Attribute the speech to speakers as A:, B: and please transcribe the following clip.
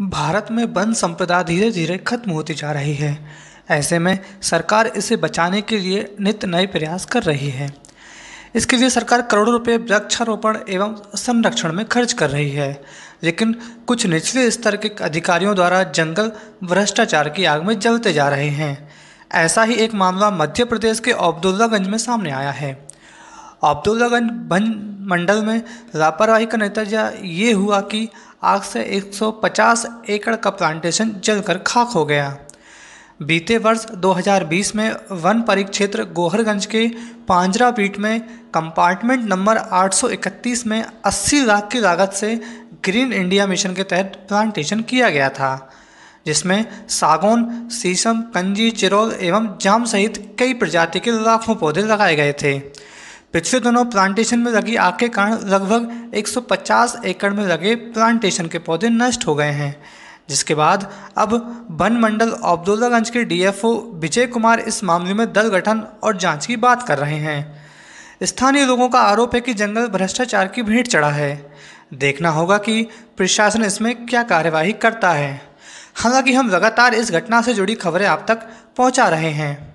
A: भारत में वन संपदा धीरे धीरे खत्म होती जा रही है ऐसे में सरकार इसे बचाने के लिए नित नए प्रयास कर रही है इसके लिए सरकार करोड़ों रुपए वृक्षारोपण एवं संरक्षण में खर्च कर रही है लेकिन कुछ निचले स्तर के अधिकारियों द्वारा जंगल भ्रष्टाचार की आग में जलते जा रहे हैं ऐसा ही एक मामला मध्य प्रदेश के अब्दुल्लागंज में सामने आया है अब्दुल्लागंज वन मंडल में लापरवाही का नतीजा ये हुआ कि आग से 150 एकड़ का प्लांटेशन जलकर खाक हो गया बीते वर्ष 2020 में वन परिक्षेत्र गोहरगंज के पांजरा पीठ में कंपार्टमेंट नंबर 831 में 80 लाख की लागत से ग्रीन इंडिया मिशन के तहत प्लांटेशन किया गया था जिसमें सागौन शीशम कंजी चिरोल एवं जाम सहित कई प्रजाति के लाखों पौधे लगाए गए थे पिछले दिनों प्लांटेशन में लगी आग के कारण लगभग 150 एकड़ में लगे प्लांटेशन के पौधे नष्ट हो गए हैं जिसके बाद अब वन मंडल अब्दुल्लागंज के डीएफओ विजय कुमार इस मामले में दल गठन और जांच की बात कर रहे हैं स्थानीय लोगों का आरोप है कि जंगल भ्रष्टाचार की भेंट चढ़ा है देखना होगा कि प्रशासन इसमें क्या कार्यवाही करता है हालांकि हम लगातार इस घटना से जुड़ी खबरें आप तक पहुंचा रहे हैं